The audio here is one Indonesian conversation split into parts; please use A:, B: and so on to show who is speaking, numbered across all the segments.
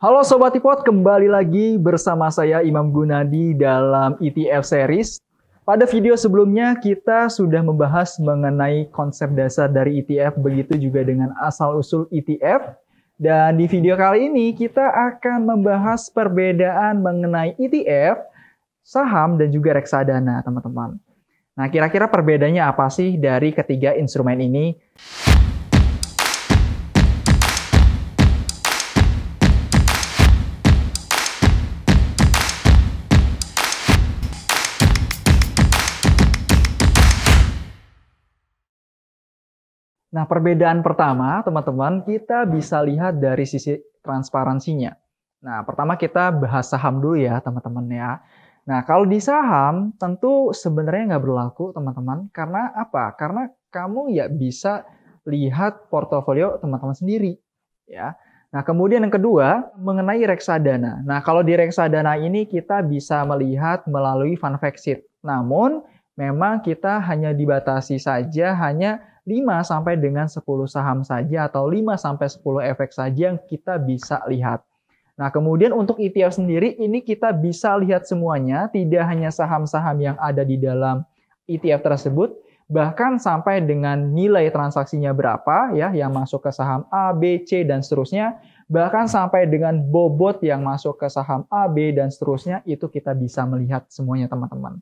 A: Halo Sobat Ipot, kembali lagi bersama saya Imam Gunadi dalam ETF Series. Pada video sebelumnya kita sudah membahas mengenai konsep dasar dari ETF, begitu juga dengan asal-usul ETF. Dan di video kali ini kita akan membahas perbedaan mengenai ETF, saham, dan juga reksadana, teman-teman. Nah, kira-kira perbedaannya apa sih dari ketiga instrumen ini? Nah, perbedaan pertama, teman-teman, kita bisa lihat dari sisi transparansinya. Nah, pertama kita bahas saham dulu ya, teman-teman ya. Nah, kalau di saham tentu sebenarnya nggak berlaku, teman-teman. Karena apa? Karena kamu ya bisa lihat portofolio teman-teman sendiri, ya. Nah, kemudian yang kedua mengenai reksadana. Nah, kalau di reksadana ini kita bisa melihat melalui fund Namun memang kita hanya dibatasi saja hanya 5 sampai dengan 10 saham saja atau 5 sampai 10 efek saja yang kita bisa lihat. Nah, kemudian untuk ETF sendiri ini kita bisa lihat semuanya, tidak hanya saham-saham yang ada di dalam ETF tersebut, bahkan sampai dengan nilai transaksinya berapa ya yang masuk ke saham A, B, C dan seterusnya, bahkan sampai dengan bobot yang masuk ke saham A, B dan seterusnya itu kita bisa melihat semuanya teman-teman.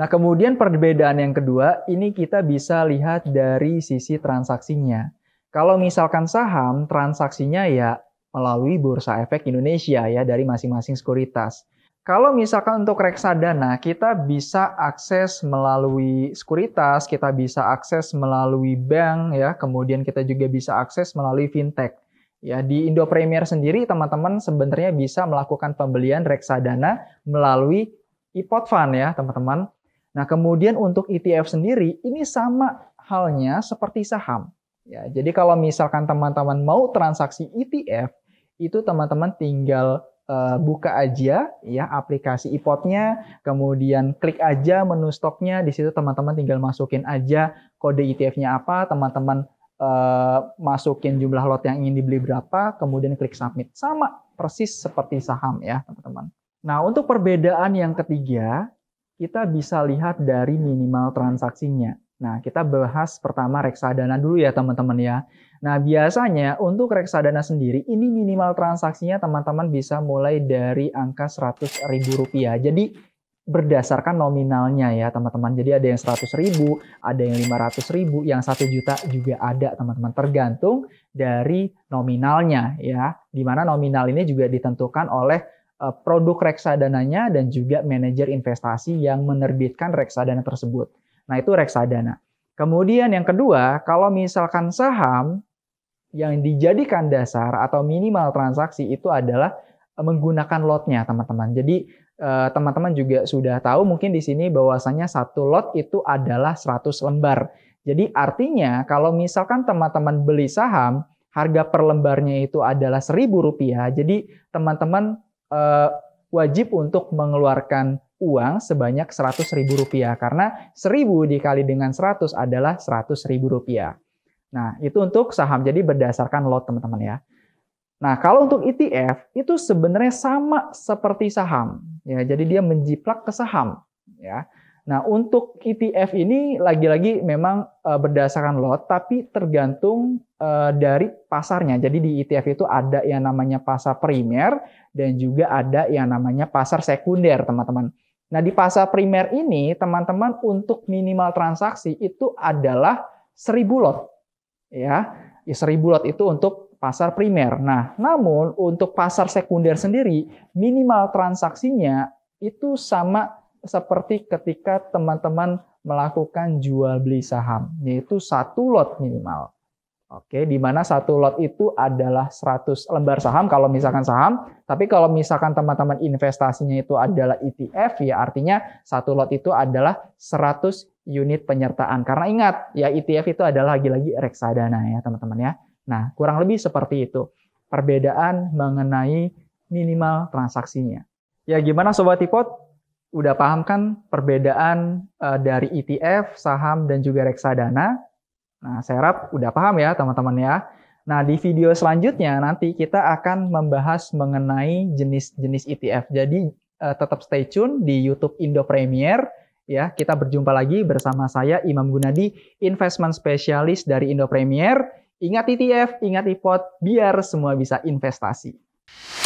A: Nah, kemudian perbedaan yang kedua, ini kita bisa lihat dari sisi transaksinya. Kalau misalkan saham, transaksinya ya melalui Bursa Efek Indonesia ya dari masing-masing sekuritas. Kalau misalkan untuk reksadana, kita bisa akses melalui sekuritas, kita bisa akses melalui bank ya, kemudian kita juga bisa akses melalui fintech. Ya, di Indo Premier sendiri teman-teman sebenarnya bisa melakukan pembelian reksadana melalui iPod Fund ya, teman-teman. Nah, kemudian untuk ETF sendiri ini sama halnya seperti saham. Ya, jadi kalau misalkan teman-teman mau transaksi ETF, itu teman-teman tinggal uh, buka aja ya aplikasi iPodnya, kemudian klik aja menu stoknya, di situ teman-teman tinggal masukin aja kode ETF-nya apa, teman-teman uh, masukin jumlah lot yang ingin dibeli berapa, kemudian klik submit. Sama persis seperti saham ya, teman-teman. Nah, untuk perbedaan yang ketiga, kita bisa lihat dari minimal transaksinya. Nah, kita bahas pertama reksadana dulu ya teman-teman ya. Nah, biasanya untuk reksadana sendiri ini minimal transaksinya teman-teman bisa mulai dari angka Rp100.000. Jadi berdasarkan nominalnya ya teman-teman. Jadi ada yang 100.000, ada yang 500.000, yang satu juta juga ada teman-teman. Tergantung dari nominalnya ya. Dimana nominal ini juga ditentukan oleh Eh, produk reksadananya dan juga manajer investasi yang menerbitkan reksadana tersebut. Nah, itu reksadana. Kemudian yang kedua, kalau misalkan saham yang dijadikan dasar atau minimal transaksi itu adalah eh, menggunakan lotnya, teman-teman. Jadi eh, teman-teman juga sudah tahu mungkin di sini bahwasannya satu lot itu adalah 100 lembar. Jadi artinya kalau misalkan teman-teman beli saham, harga per lembarnya itu adalah seribu rupiah. Jadi teman-teman uh, wajib untuk mengeluarkan uang sebanyak Rp100.000 karena 1000 dikali dengan 100 adalah Rp100.000. Nah, itu untuk saham. Jadi berdasarkan lot teman-teman ya. Nah, kalau untuk ETF itu sebenarnya sama seperti saham. Ya, jadi dia menjiplak ke saham, ya. Nah, untuk ETF ini lagi-lagi memang uh, berdasarkan lot, tapi tergantung uh, dari pasarnya. Jadi di ETF itu ada yang namanya pasar primer dan juga ada yang namanya pasar sekunder, teman-teman. Nah, di pasar primer ini, teman-teman untuk minimal transaksi itu adalah 1000 lot. Ya, 1000 ya, lot itu untuk pasar primer. Nah, namun untuk pasar sekunder sendiri, minimal transaksinya itu sama seperti ketika teman-teman melakukan jual beli saham, yaitu satu lot minimal. Oke, di mana satu lot itu adalah 100 lembar saham kalau misalkan saham, tapi kalau misalkan teman-teman investasinya itu adalah ETF ya artinya satu lot itu adalah 100 unit penyertaan. Karena ingat, ya ETF itu adalah lagi-lagi reksadana ya, teman-teman ya. Nah, kurang lebih seperti itu. Perbedaan mengenai minimal transaksinya. Ya gimana sobat Tipot? udah paham kan perbedaan uh, dari ETF, saham, dan juga reksadana. Nah, saya harap udah paham ya teman-teman ya. Nah, di video selanjutnya nanti kita akan membahas mengenai jenis-jenis ETF. Jadi, uh, tetap stay tune di YouTube Indo Premier. Ya, kita berjumpa lagi bersama saya Imam Gunadi, investment specialist dari Indo Premier. Ingat ETF, ingat iPod, e biar semua bisa investasi.